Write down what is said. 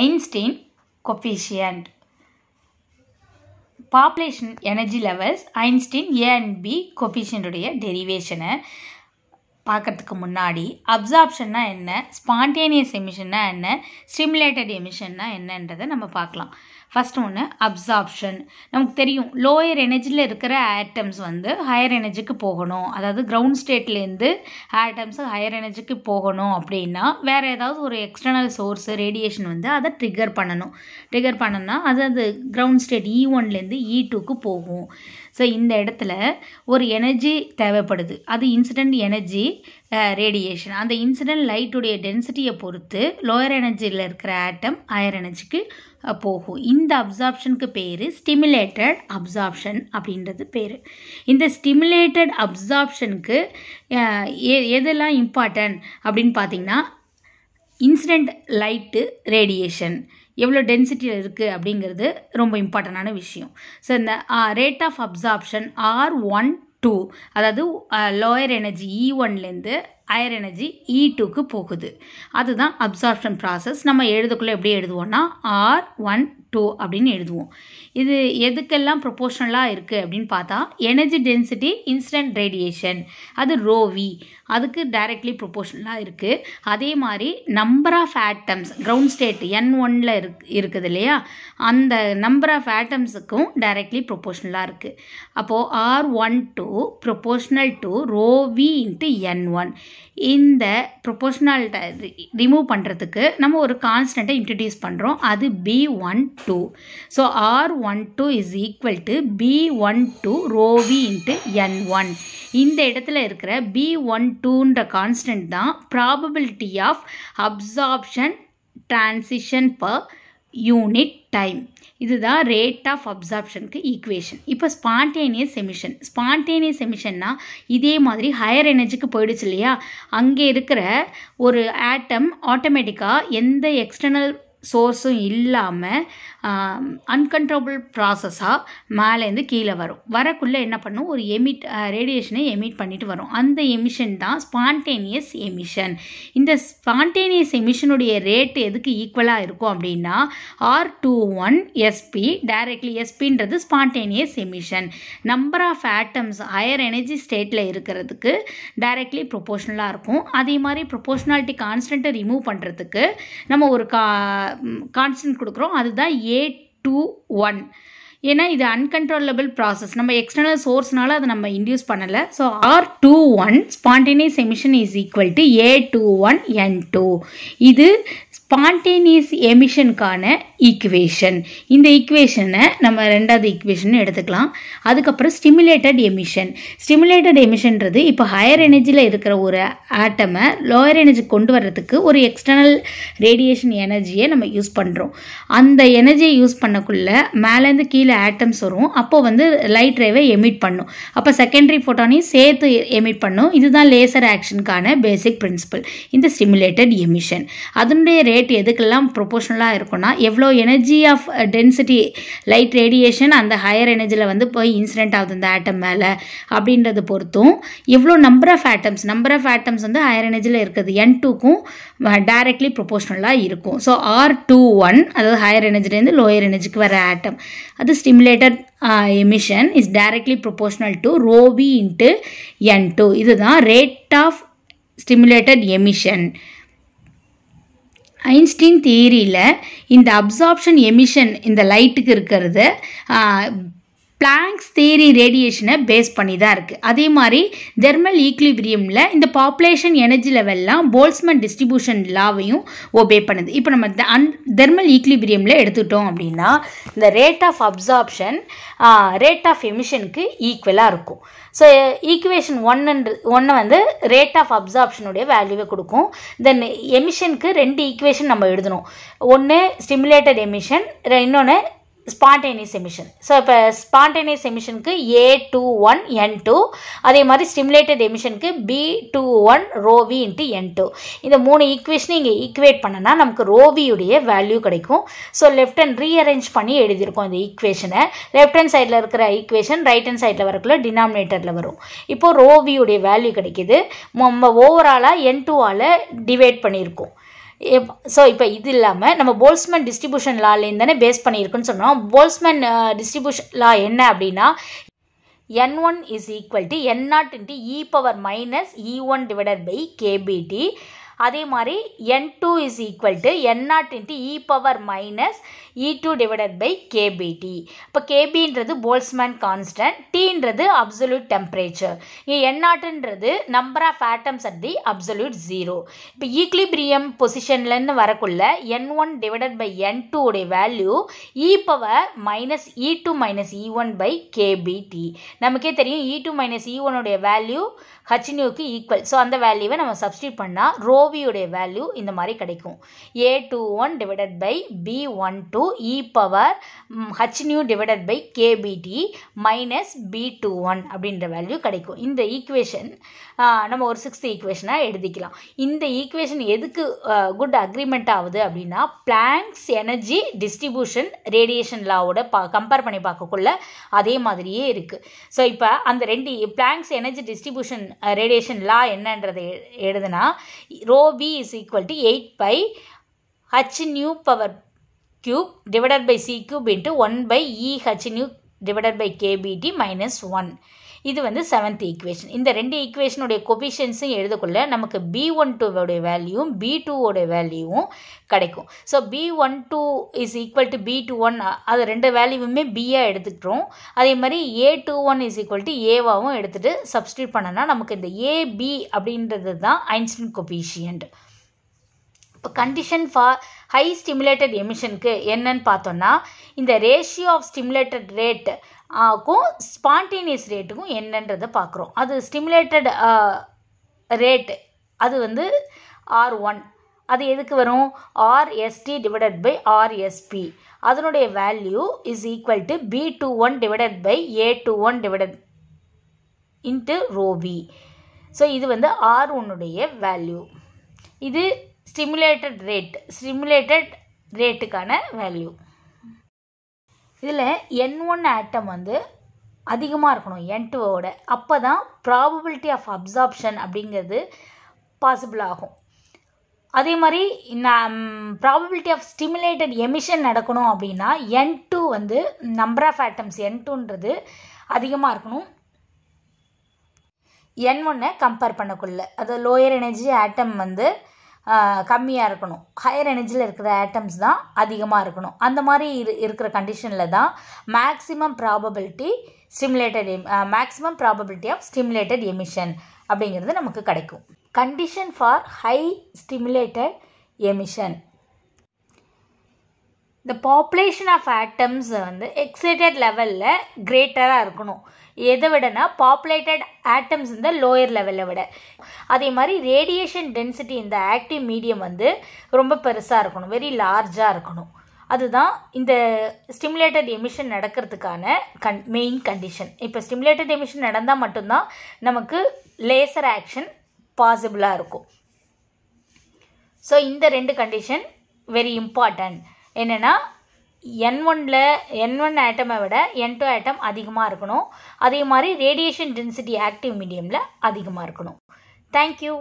Einstein coefficient population energy levels Einstein A and B கொஃபிஷியனுடைய டெரிவேஷனை பார்க்கறதுக்கு முன்னாடி அப்சார்ப்ஷன்னா என்ன ஸ்பான்டேனியஸ் எமிஷன்னா என்ன ஸ்டிமுலேட்டட் எமிஷன்னா என்னன்றதை நம்ம பார்க்கலாம் ஃபஸ்ட் ஒன்று அப்சார்ப்ஷன் நமக்கு தெரியும் லோயர் எனர்ஜியில் இருக்கிற ஆட்டம்ஸ் வந்து ஹையர் எனர்ஜிக்கு போகணும் அதாவது கிரவுண்ட் ஸ்டேட்லேருந்து ஆட்டம்ஸ் ஹையர் எனர்ஜிக்கு போகணும் அப்படின்னா வேறு ஏதாவது ஒரு எக்ஸ்டர்னல் சோர்ஸு ரேடியேஷன் வந்து அதை ட்ரிகர் பண்ணணும் ட்ரிகர் பண்ணனா அது அது கிரவுண்ட் ஸ்டேட் இ ஒன்லேருந்து இ டூக்கு போகும் ஸோ இந்த இடத்துல ஒரு எனர்ஜி தேவைப்படுது அது இன்சிடென்ட் எனர்ஜி ரேடியேஷன் அந்த இன்சிடென்ட் லைட்டுடைய டென்சிட்டியை பொறுத்து லோயர் எனர்ஜியில் இருக்கிற ஆட்டம் ஹையர் எனர்ஜிக்கு போகும் இந்த அப்சார்ப்ஷனுக்கு பேர் ஸ்டிமுலேட்டட் அப்சார்ப்ஷன் அப்படின்றது பேர் இந்த ஸ்டிமுலேட்டட் அப்சார்ப்ஷனுக்கு எதெல்லாம் இம்பார்ட்டன்ட் அப்படின்னு பார்த்திங்கன்னா இன்சிடெண்ட் லைட்டு ரேடியேஷன் எவ்வளோ டென்சிட்டியில் இருக்குது அப்படிங்கிறது ரொம்ப இம்பார்ட்டண்ட்டான விஷயம் ஸோ இந்த rate of absorption R one two அதாவது லோயர் எனர்ஜி இ ஒன்லேருந்து அயர் எனர்ஜி இ டூக்கு போகுது அதுதான் அப்சார்ப்ஷன் ப்ராசஸ் நம்ம எழுதுக்குள்ளே எப்படி எழுதுவோம்னா ஆர் ஒன் டூ அப்படின்னு எழுதுவோம் இது எதுக்கெல்லாம் ப்ரொபோஷனலாக இருக்குது அப்படின்னு பார்த்தா எனர்ஜி டென்சிட்டி இன்ஸ்டன்ட் ரேடியேஷன் அது ரோவி அதுக்கு டைரக்ட்லி ப்ரொபோஷனலாக இருக்குது அதே மாதிரி number of atoms ground state N ஒனில் இருக் இருக்குது இல்லையா அந்த நம்பர் ஆஃப் ஆட்டம்ஸுக்கும் டைரக்ட்லி ப்ரொபோஷனலாக இருக்குது அப்போது R one two proportional to rho into N one இந்த ப்ரொபோஷனல் ரிமூவ் பண்ணுறதுக்கு நம்ம ஒரு கான்ஸ்டண்ட்டை இன்ட்ரடியூஸ் பண்ணுறோம் அது B one two so R one two is equal to B one two rho into N one இந்த இடத்துல இருக்கிற பி ஒன் டூன்ற கான்ஸ்டன்ட் தான் probability of absorption transition per unit time இதுதான் ரேட் ஆஃப் அப்சார்ப்ஷனுக்கு ஈக்குவேஷன் இப்போ ஸ்பான்டேனியஸ் எமிஷன் ஸ்பான்டேனியஸ் எமிஷன்னா இதே மாதிரி ஹையர் எனர்ஜிக்கு போயிடுச்சு இல்லையா அங்கே இருக்கிற ஒரு ஆட்டம் ஆட்டோமேட்டிக்காக எந்த எக்ஸ்டர்னல் சோர்ஸும் இல்லாமல் அன்கண்ட்ரோபிள் ப்ராசஸாக மேலேருந்து கீழே வரும் வரக்குள்ளே என்ன பண்ணும் ஒரு எமிட் ரேடியேஷனை எமிட் பண்ணிட்டு வரும் அந்த எமிஷன் தான் ஸ்பான்டேனியஸ் எமிஷன் இந்த ஸ்பான்டேனியஸ் எமிஷனுடைய ரேட் எதுக்கு ஈக்குவலாக இருக்கும் அப்படின்னா R two one SP directly எஸ்பின்றது spontaneous emission number of atoms higher energy ஸ்டேட்டில் இருக்கிறதுக்கு டைரக்ட்லி ப்ரொபோஷ்னலாக இருக்கும் அதே மாதிரி ப்ரொபோஷனாலிட்டி கான்ஸ்டன்ட்டை ரிமூவ் பண்ணுறதுக்கு நம்ம ஒரு கா கான்ஸ்டன்ட் கொடுக்குறோம் அதுதான் ஏ ஏ டூ ஒன் ஏன்னா இது அன்கன்ட்ரோலபிள் ப்ராசஸ் நம்ம எக்ஸ்டர்னல் சோர்ஸ்னால அதை நம்ம இன்டியூஸ் பண்ணலை so R two one spontaneous emission is equal to A two one N two இது ஸ்பான்டேனியஸ் எமிஷனுக்கான ஈக்குவேஷன் இந்த ஈக்குவேஷனை நம்ம ரெண்டாவது ஈக்குவேஷன் எடுத்துக்கலாம் அதுக்கப்புறம் ஸ்டிமுலேட்டட் எமிஷன் ஸ்டிமுலேட்டட் எமிஷன்றது இப்போ ஹையர் எனர்ஜியில் இருக்கிற ஒரு ஆட்டமை லோயர் எனர்ஜி கொண்டு வர்றதுக்கு ஒரு எக்ஸ்டர்னல் ரேடியேஷன் எனர்ஜியை நம்ம யூஸ் பண்ணுறோம் அந்த எனர்ஜியை யூஸ் பண்ணக்குள்ளே மேலேருந்து கீழே ஆட்டம்ஸ் வரும் அப்போது வந்து லைட் ரேவை எமிட் பண்ணும் அப்போ செகண்டரி ஃபோட்டானையும் சேர்த்து எமிட் பண்ணும் இதுதான் லேசர் ஆக்ஷனுக்கான பேசிக் பிரின்சிபல் இந்த ஸ்டிமுலேட்டட் எமிஷன் அதனுடைய ரேட் எதுக்கெல்லாம் ப்ரொபோஷனலாக இருக்கும்னா எவ்வளோ energy of density light radiation அந்த ஹையர் எனர்ஜியில் வந்து போய் இன்சிடென்ட் ஆகுது அந்த ஆட்டம் மேலே அப்படின்றத பொறுத்தும் எவ்வளோ number of atoms number of atoms வந்து ஹையர் எனர்ஜியில் இருக்குது என் டூக்கும் டைரக்ட்லி ப்ரொபோஷனலாக இருக்கும் ஸோ ஆர் டூ ஒன் அதாவது ஹையர் எனர்ஜிலேருந்து லோயர் எனர்ஜிக்கு வர ஆட்டம் அது stimulated emission is directly proportional to rho into N two இதுதான் rate of stimulated emission Einstein தியரியில் இந்த அப்சார்ப்ஷன் எமிஷன் இந்த லைட்டுக்கு இருக்கிறது பிளாங்க்ஸ் தேரி ரேடியேஷனை பேஸ் பண்ணி தான் இருக்குது அதே மாதிரி தெர்மல் ஈக்லிபிரியமில் இந்த பாப்புலேஷன் எனர்ஜி லெவல்லாம் போல்ஸ்மன் டிஸ்ட்ரிபியூஷன் லாவையும் ஒபே பண்ணுது இப்போ நம்ம அன் தெர்மல் ஈக்லிபிரியமில் எடுத்துக்கிட்டோம் அப்படின்னா இந்த rate of absorption rate of எமிஷனுக்கு ஈக்குவலாக இருக்கும் ஸோ ஈக்குவேஷன் ஒன்னு ஒன்று வந்து ரேட் ஆஃப் அப்சார்ப்ஷனுடைய வேல்யூவை கொடுக்கும் தென் எமிஷனுக்கு ரெண்டு ஈக்குவேஷன் நம்ம எழுதணும் ஒன்று ஸ்டிமுலேட்டட் எமிஷன் இன்னொன்று ஸ்பான்டேனியஸ் எமிஷன் ஸோ இப்போ ஸ்பான்டேனியஸ் எமிஷனுக்கு A two one N two அதே மாதிரி ஸ்டிமுலேட்டட் எமிஷனுக்கு B two one rho into N two இந்த மூணு ஈக்குவேஷனை இங்கே ஈக்குவேட் பண்ணனா நமக்கு ரோவியுடைய வேல்யூ கிடைக்கும் ஸோ லெஃப்ட் ஹேண்ட் ரீஅரேஞ்ச் பண்ணி எழுதியிருக்கோம் இந்த ஈக்குவேஷனை லெஃப்ட் ஹேண்ட் சைடில் இருக்கிற ஈக்குவேஷன் ரைட் ஹேண்ட் சைடில் வரக்குள்ள டினாமினேட்டரில் வரும் இப்போது ரோவியுடைய வேல்யூ கிடைக்கிது நம்ம ஓவராலாக என் டூவால் டிவைட் பண்ணியிருக்கோம் ஸோ இப்போ இது இல்லாமல் நம்ம போல்ஸ்மேன் டிஸ்ட்ரிபியூஷன் லாலேருந்து தானே பேஸ் பண்ணியிருக்குன்னு சொன்னோம் போல்ஸ்மேன் டிஸ்ட்ரிபியூஷன் லா என்ன அப்படின்னா N one is equal to N naught into E power minus E one divided by KT அதே மாதிரி N two is equal to N naught into E power minus E two divided by KT இப்போ கேபின்றது Boltzmann constant டீன்றது absolute temperature N நாட்டுன்றது number of atoms at the absolute zero இப்போ equilibrium பொசிஷன்லேருந்து வரக்குள்ள N one divided by N two உடைய value E power minus E two minus E one by KT நமக்கே தெரியும் இ டூ மைனஸ் இ உடைய value H நியூக்கு equal so அந்த வேல்யூவை நம்ம சப்ஸ்டியூட் பண்ணால் ரோ ஓவியுடைய வேல்யூ இந்த மாதிரி கிடைக்கும் A two one divided by B one two e power h nu divided by KBT minus B two one அப்படின்ற வேல்யூ கிடைக்கும் இந்த ஈக்குவேஷன் நம்ம ஒரு சிக்ஸ்த் ஈக்குவேஷனாக எழுதிக்கலாம் இந்த ஈக்குவேஷன் எதுக்கு குட் அக்ரிமெண்ட் ஆகுது அப்படின்னா பிளாங்க்ஸ் எனர்ஜி டிஸ்ட்ரிபியூஷன் ரேடியேஷன் லாவோட பா கம்பேர் பண்ணி பார்க்கக்குள்ள அதே மாதிரியே இருக்குது ஸோ இப்போ அந்த ரெண்டு Planck's energy distribution radiation law என்னன்றதை எழுதுனா rho v is equal to eight by h nu power cube divided by c cube into one by e h nu divided by KBT minus one இது வந்து seventh equation இந்த ரெண்டு ஈக்குவேஷனுடைய கொபிஷன்ஸும் எழுதக்குள்ள நமக்கு B one டூவோடைய வேல்யூவும் B டூவோடைய வேல்யூவும் கிடைக்கும் so B one two is equal to B two one அது ரெண்டு வேல்யூவுமே பியாக எடுத்துக்கிறோம் அதே மாதிரி A two one is equal to ஏவாகவும் எடுத்துகிட்டு சப்ஸ்டியூட் பண்ணோன்னா நமக்கு இந்த ஏபி அப்படின்றது தான் ஐன்ஸ்டின் கொபிஷியன்ட் இப்போ கண்டிஷன் ஃபார் ஹை ஸ்டிமுலேட்டட் எமிஷனுக்கு என்னன்னு பார்த்தோன்னா இந்த ரேஷியோ ஆஃப் ஸ்டிமுலேட்டட் ரேட் ஆக்கும் ஸ்பான்டேனியஸ் ரேட்டுக்கும் என்னன்றதை பார்க்குறோம் அது ஸ்டிமுலேட்டட் ரேட் அது வந்து ஆர் ஒன் அது எதுக்கு வரும் ஆர்எஸ்டி டிவைடட் பை ஆர்எஸ்பி அதனுடைய value is equal to B two one divided by A two one divided into rho B so இது வந்து ஆர் ஒன்னுடைய வேல்யூ இது ஸ்டிமுலேட்டட் ரேட் ஸ்டிமுலேட்டட் ரேட்டுக்கான வேல்யூ இதில் என் ஒன் ஆட்டம் வந்து அதிகமாக இருக்கணும் என் டூவோட அப்போ தான் ப்ராபபிலிட்டி ஆஃப் அப்சார்ப்ஷன் அப்படிங்கிறது பாசிபிள் ஆகும் அதே மாதிரி நான் ப்ராபபிலிட்டி ஆஃப் ஸ்டிமுலேட்டட் எமிஷன் நடக்கணும் அப்படின்னா என் டூ வந்து நம்பர் ஆஃப் ஆட்டம்ஸ் என் டூன்றது அதிகமாக இருக்கணும் என் ஒன்னை கம்பேர் பண்ணக்குள்ள அது லோயர் எனர்ஜி ஆட்டம் வந்து கம்மியாக இருக்கணும் ஹையர் எனர்ஜியில் இருக்கிற ஆட்டம்ஸ் தான் அதிகமாக இருக்கணும் அந்த மாதிரி இரு இருக்கிற கண்டிஷனில் தான் மேக்ஸிமம் ப்ராபபிலிட்டி ஸ்டிமுலேட்டட் எம் maximum probability of stimulated emission அப்படிங்கிறது நமக்கு கிடைக்கும் condition for high stimulated emission இந்த பாப்புலேஷன் ஆஃப் ஆட்டம்ஸ் வந்து எக்ஸைட்டட் லெவலில் கிரேட்டராக இருக்கணும் எதை விடனா பாப்புலேட்டட் ஆட்டம்ஸ் இந்த லோயர் லெவலை விட அதே மாதிரி ரேடியேஷன் டென்சிட்டி இந்த ஆக்டிவ் மீடியம் வந்து ரொம்ப பெருசாக இருக்கணும் வெரி லார்ஜாக இருக்கணும் அதுதான் இந்த ஸ்டிமுலேட்டட் எமிஷன் நடக்கிறதுக்கான கன் மெயின் கண்டிஷன் இப்போ ஸ்டிமுலேட்டட் எமிஷன் நடந்தால் மட்டும்தான் நமக்கு லேசர் ஆக்ஷன் பாசிபிளாக இருக்கும் ஸோ இந்த ரெண்டு கண்டிஷன் வெரி இம்பார்ட்டன்ட் என்னென்னா என் ஒனில் என் ஒன் ஆட்டமை விட என் டூ ஆட்டம் அதிகமாக இருக்கணும் அதே மாதிரி ரேடியேஷன் டென்சிட்டி ஆக்டிவ் மீடியமில் அதிகமாக இருக்கணும் தேங்க்யூ